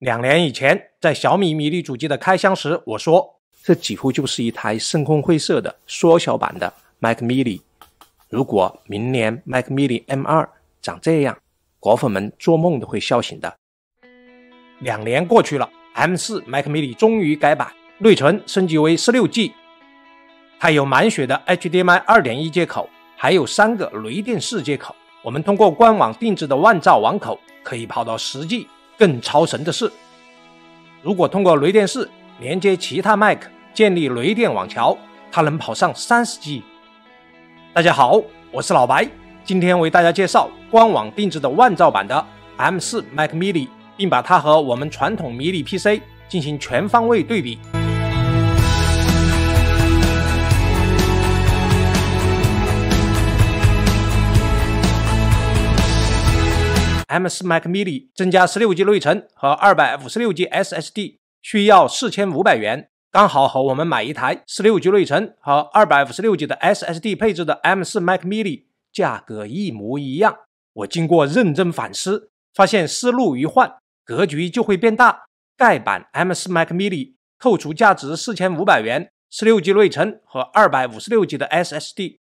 两年以前，在小米迷你主机的开箱时，我说这几乎就是一台深空灰色的缩小版的 Mac Mini。如果明年 Mac Mini M2 长这样，果粉们做梦都会笑醒的。两年过去了，M4 Mac Mini 终于改版，内存升级为十六 G，它有满血的 HDMI 2.1接口，还有三个雷电四接口。我们通过官网定制的万兆网口，可以跑到十 G。更超神的是，如果通过雷电四连接其他 Mac，建立雷电网桥，它能跑上三十 G。大家好，我是老白，今天为大家介绍官网定制的万兆版的 M 四 Mac Mini，并把它和我们传统迷你 PC 进行全方位对比。M4 Mac Mini 增加 16G 内存和 256G SSD 需要4500元，刚好和我们买一台 16G 内存和 256G 的 SSD 配置的 M4 Mac Mini 价格一模一样。我经过认真反思，发现思路一换，格局就会变大。盖板 M4 Mac Mini 扣除价值4500元 16G 内存和 256G 的 SSD，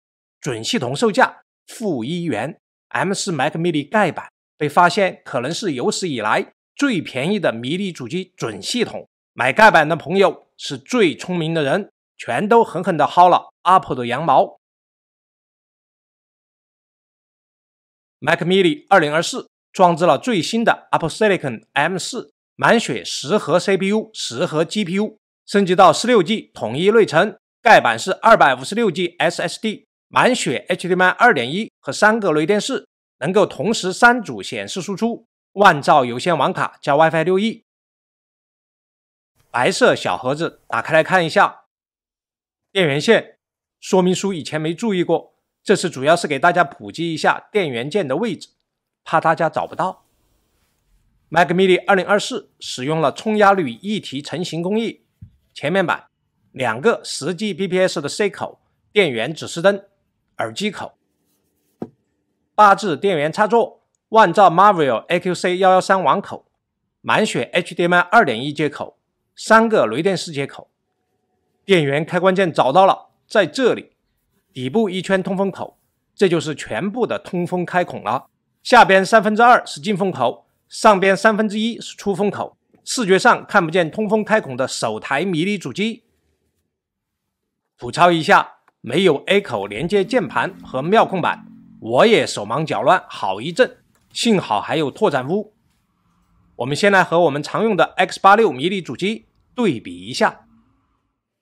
准系统售价负一元。M4 Mac Mini 盖板。被发现可能是有史以来最便宜的迷你主机准系统，买盖板的朋友是最聪明的人，全都狠狠地薅了 Apple 的羊毛。Mac Mini 2024装置了最新的 Apple Silicon M4，满血十核 CPU，十核 GPU，升级到 16G 统一内存，盖板是 256G SSD，满血 HDMI 2.1和三个雷电四。能够同时三组显示输出，万兆有线网卡加 WiFi 六 E，白色小盒子打开来看一下，电源线，说明书以前没注意过，这次主要是给大家普及一下电源键的位置，怕大家找不到。Mac Mini 二零二四使用了冲压铝一体成型工艺，前面板两个十 Gbps 的 C 口，电源指示灯，耳机口。八字电源插座，万兆 m a r v e l AQC 幺幺三网口，满血 HDMI 二点一接口，三个雷电四接口，电源开关键找到了，在这里，底部一圈通风口，这就是全部的通风开孔了。下边三分之二是进风口，上边三分之一是出风口。视觉上看不见通风开孔的首台迷你主机，吐槽一下，没有 A 口连接键盘和妙控板。我也手忙脚乱好一阵，幸好还有拓展坞。我们先来和我们常用的 X 八六迷你主机对比一下，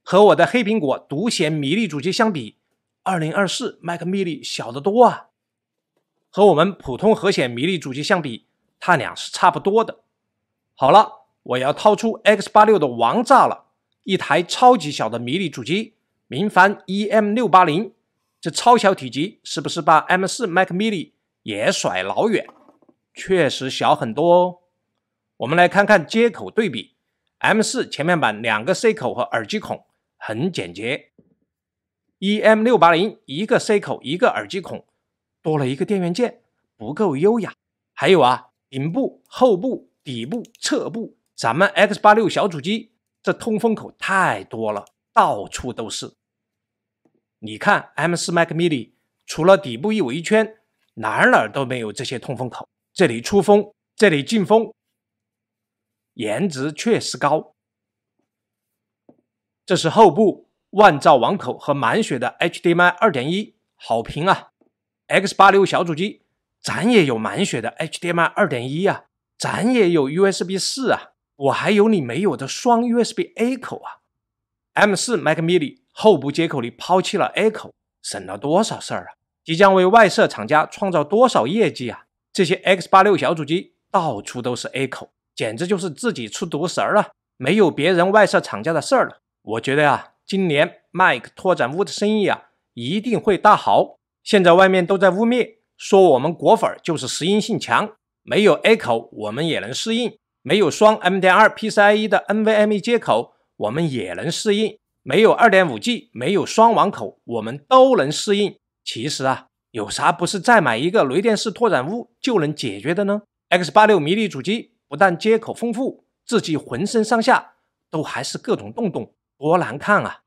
和我的黑苹果独显迷你主机相比，二零二四 Mac Mini 小得多啊。和我们普通核显迷你主机相比，它俩是差不多的。好了，我要掏出 X 八六的王炸了，一台超级小的迷你主机，明凡 EM 六八零。这超小体积是不是把 M4 Mac Mini 也甩老远？确实小很多哦。我们来看看接口对比：M4 前面板两个 C 口和耳机孔，很简洁；E M680 一个 C 口一个耳机孔，多了一个电源键，不够优雅。还有啊，顶部、后部、底部、侧部，咱们 X86 小主机这通风口太多了，到处都是。你看，M4 Mac Mini 除了底部一围圈，哪哪儿都没有这些通风口，这里出风，这里进风，颜值确实高。这是后部万兆网口和满血的 HDMI 2.1，好评啊！X86 小主机，咱也有满血的 HDMI 2.1啊，咱也有 USB 4啊，我还有你没有的双 USB A 口啊，M4 Mac Mini。后部接口里抛弃了 A 口，省了多少事儿啊！即将为外设厂家创造多少业绩啊！这些 X 八六小主机到处都是 A 口，简直就是自己出独食儿了，没有别人外设厂家的事儿了。我觉得呀，今年 Mac 拓展屋的生意啊，一定会大好。现在外面都在污蔑说我们果粉就是适应性强，没有 A 口我们也能适应，没有双 M 点二 PCIe 的 NVMe 接口我们也能适应。没有二点五 G，没有双网口，我们都能适应。其实啊，有啥不是再买一个雷电式拓展坞就能解决的呢？X 八六迷你主机不但接口丰富，自己浑身上下都还是各种洞洞，多难看啊！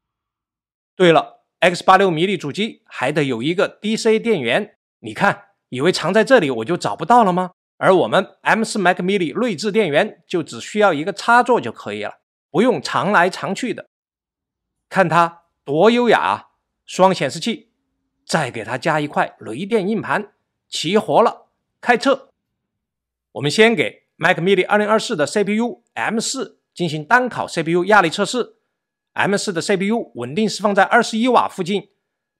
对了，X 八六迷你主机还得有一个 DC 电源，你看以为藏在这里我就找不到了吗？而我们 M 四 Mac Mini 内置电源就只需要一个插座就可以了，不用藏来藏去的。看它多优雅，啊！双显示器，再给它加一块雷电硬盘，齐活了，开测。我们先给 Mac Mini 2024的 CPU M4 进行单烤 CPU 压力测试，M4 的 CPU 稳定释放在二十一瓦附近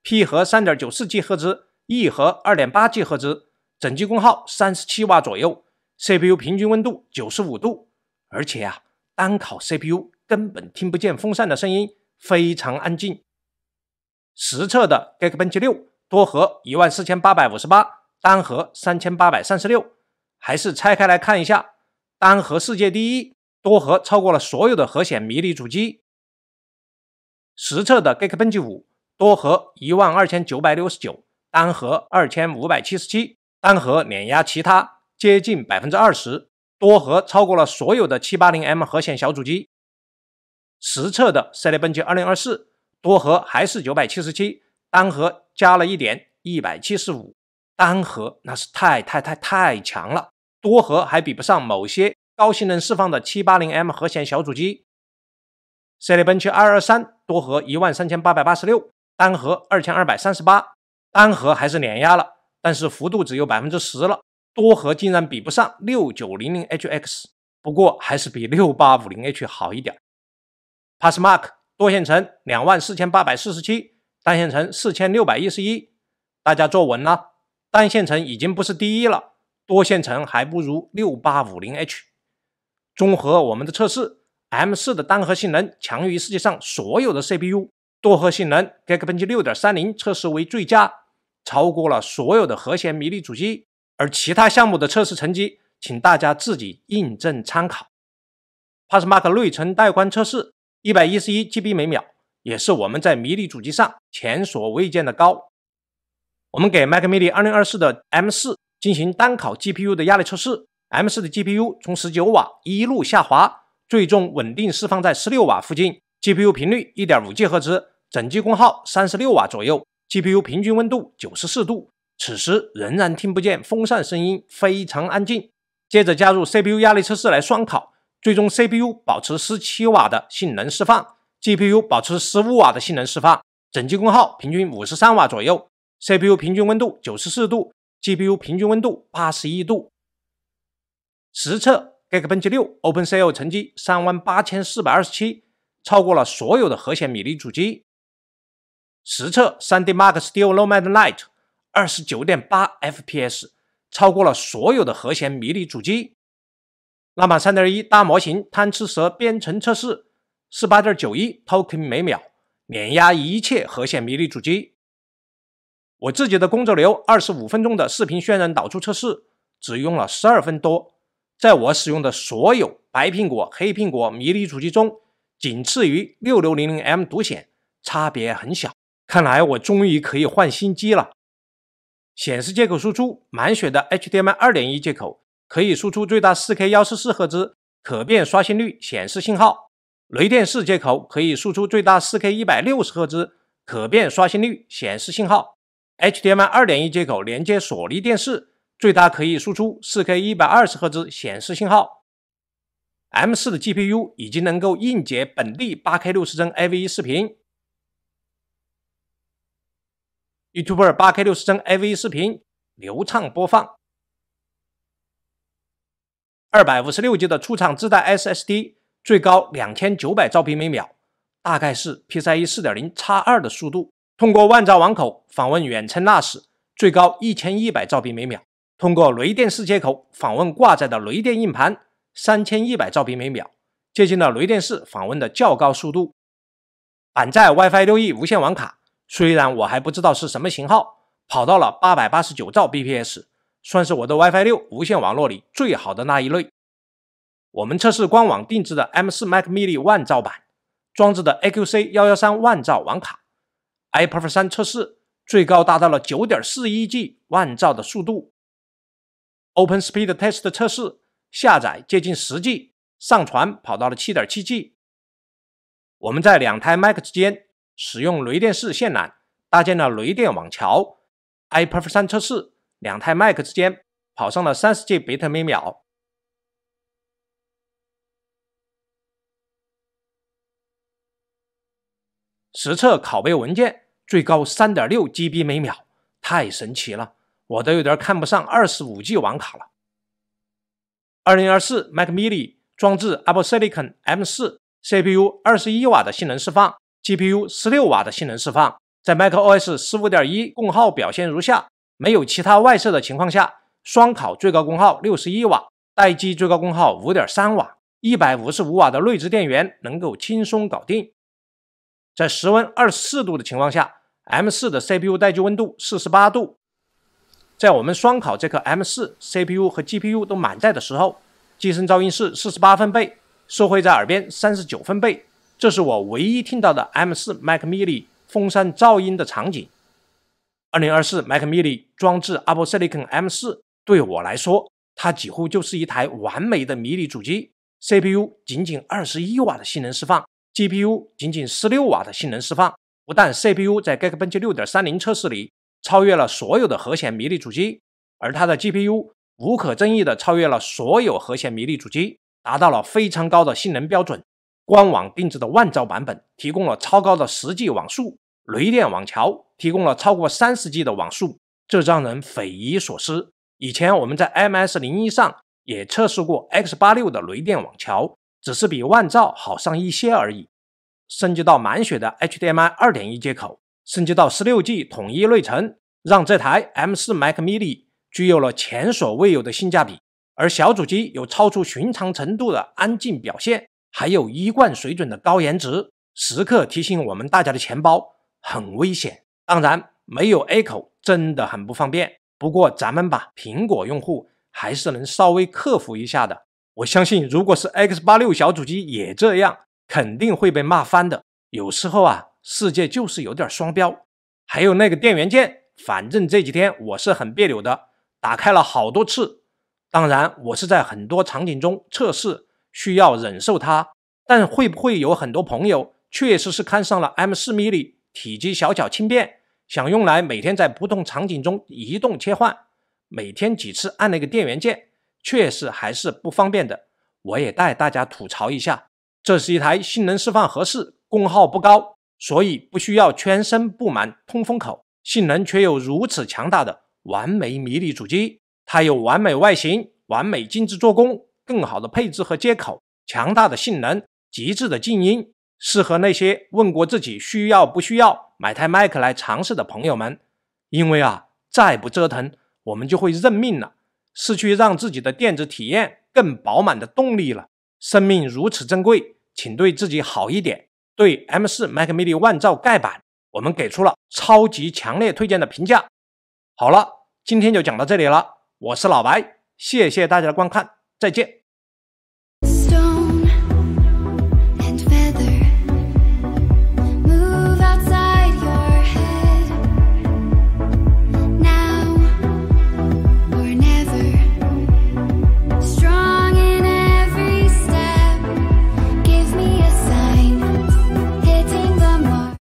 ，P 和三点九四 G 赫兹，E 和二点八 G 赫兹，整机功耗三十七瓦左右，CPU 平均温度九十五度，而且啊，单烤 CPU 根本听不见风扇的声音。非常安静。实测的 Geekbench 六多核一万四千八百五十八，单核三千八百三十六，还是拆开来看一下，单核世界第一，多核超过了所有的核显迷你主机。实测的 Geekbench 五多核一万二千九百六十九，单核二千五百七十七，单核碾压其他，接近百分之二十，多核超过了所有的七八零 M 核显小主机。实测的赛 i 奔驰2024二零二四多核还是九百七十七，单核加了一点一百七十五，单核那是太太太太强了，多核还比不上某些高性能释放的七八零 M 核显小主机。赛 i 奔驰223二二三多核一万三千八百八十六，单核二千二百三十八，单核还是碾压了，但是幅度只有百分之十了，多核竟然比不上六九零零 HX，不过还是比六八五零 H 好一点。p a s m a r k 多线程两万四千八百四十七，单线程四千六百一十一，大家坐稳了。单线程已经不是第一了，多线程还不如六八五零 H。综合我们的测试，M 四的单核性能强于世界上所有的 CPU，多核性能 Geekbench 六点三零测试为最佳，超过了所有的核显迷你主机。而其他项目的测试成绩，请大家自己印证参考。p a s m a r k 内存带宽测试。一百一十一 GB 每秒，也是我们在迷你主机上前所未见的高。我们给 Mac Mini 2024的 M4 进行单烤 GPU 的压力测试，M4 的 GPU 从十九瓦一路下滑，最终稳定释放在十六瓦附近。GPU 频率一点五 G 赫兹，整机功耗三十六瓦左右，GPU 平均温度九十四度，此时仍然听不见风扇声音，非常安静。接着加入 CPU 压力测试来双烤。最终，CPU 保持十七瓦的性能释放，GPU 保持十五瓦的性能释放，整机功耗平均五十三瓦左右。CPU 平均温度九十四度，GPU 平均温度八十一度。实测 Geekbench 六 OpenCL 成绩三万八千四百二十七，超过了所有的核显迷你主机。实测 3D Mark Steel Nomad Lite 二十九点八 FPS，超过了所有的核显迷你主机。拉玛三点一，大模型贪吃蛇编程测试，四八点九一 token 每秒，碾压一切核显迷你主机。我自己的工作流，二十五分钟的视频渲染导出测试，只用了十二分多。在我使用的所有白苹果、黑苹果迷你主机中，仅次于六六零零 M 独显，差别很小。看来我终于可以换新机了。显示接口输出满血的 HDMI 二点一接口。可以输出最大 4K 144赫兹可变刷新率显示信号，雷电四接口可以输出最大 4K 160赫兹可变刷新率显示信号，HDMI 2.1接口连接索尼电视，最大可以输出 4K 120赫兹显示信号。M4 的 GPU 已经能够硬解本地 8K 60帧 AV1 视频，YouTube r 8K 60帧 AV1 视频流畅播放。二百五十六 G 的出厂自带 SSD，最高两千九百兆 b 每秒，大概是 PCIe 四点零叉二的速度。通过万兆网口访问远程 NAS，最高一千一百兆 b 每秒。通过雷电四接口访问挂载的雷电硬盘，三千一百兆 b 每秒，接近了雷电四访问的较高速度。满载 WiFi 六 E 无线网卡，虽然我还不知道是什么型号，跑到了八百八十九兆 bps。算是我的 WiFi 六无线网络里最好的那一类。我们测试官网定制的 M 四 Mac Mini 万兆版，装置的 AQC 幺幺三万兆网卡，iPerf 三测试最高达到了九点四一 G 万兆的速度。Open Speed Test 测试下载接近十 G，上传跑到了七点七 G。我们在两台 Mac 之间使用雷电式线缆搭建了雷电网桥，iPerf 三测试。两台 Mac 之间跑上了三十 Gbit 每秒，实测拷贝文件最高三点六 GB 每秒，太神奇了，我都有点看不上二十五 G 网卡了。二零二四 Mac Mini 装置 Apple Silicon M 四 CPU 二十一瓦的性能释放，GPU 十六瓦的性能释放，在 Mac OS 十五点一功耗表现如下。没有其他外设的情况下，双烤最高功耗六十一瓦，待机最高功耗五点三瓦，一百五十五瓦的内置电源能够轻松搞定。在室温二十四度的情况下，M 四的 CPU 待机温度四十八度。在我们双烤这颗 M 四 CPU 和 GPU 都满载的时候，机身噪音是四十八分贝，收会在耳边三十九分贝。这是我唯一听到的 M 四 Mac Mini 风扇噪音的场景。二零二四 Mac Mini 装置 Apple Silicon M 四，对我来说，它几乎就是一台完美的迷你主机。CPU 仅仅二十一瓦的性能释放，GPU 仅仅十六瓦的性能释放。不但 CPU 在 Geekbench 六点三零测试里超越了所有的核显迷你主机，而它的 GPU 无可争议的超越了所有核显迷你主机，达到了非常高的性能标准。官网定制的万兆版本提供了超高的实际网速，雷电网桥。提供了超过三十 G 的网速，这让人匪夷所思。以前我们在 MS 零一上也测试过 X 八六的雷电网桥，只是比万兆好上一些而已。升级到满血的 HDMI 二点一接口，升级到十六 G 统一内存，让这台 M 四 Mac Mini 具有了前所未有的性价比。而小主机有超出寻常程度的安静表现，还有一贯水准的高颜值，时刻提醒我们大家的钱包很危险。当然，没有 A 口真的很不方便。不过咱们吧，苹果用户还是能稍微克服一下的。我相信，如果是 X 八六小主机也这样，肯定会被骂翻的。有时候啊，世界就是有点双标。还有那个电源键，反正这几天我是很别扭的，打开了好多次。当然，我是在很多场景中测试，需要忍受它。但会不会有很多朋友确实是看上了 M 四 mini，体积小巧轻便？想用来每天在不同场景中移动切换，每天几次按那个电源键，确实还是不方便的。我也带大家吐槽一下，这是一台性能释放合适、功耗不高，所以不需要全身布满通风口，性能却又如此强大的完美迷你主机。它有完美外形、完美精致做工、更好的配置和接口、强大的性能、极致的静音，适合那些问过自己需要不需要。买台麦克来尝试的朋友们，因为啊，再不折腾，我们就会认命了，失去让自己的电子体验更饱满的动力了。生命如此珍贵，请对自己好一点。对 M 四 Mac Mini 万兆盖板，我们给出了超级强烈推荐的评价。好了，今天就讲到这里了。我是老白，谢谢大家的观看，再见。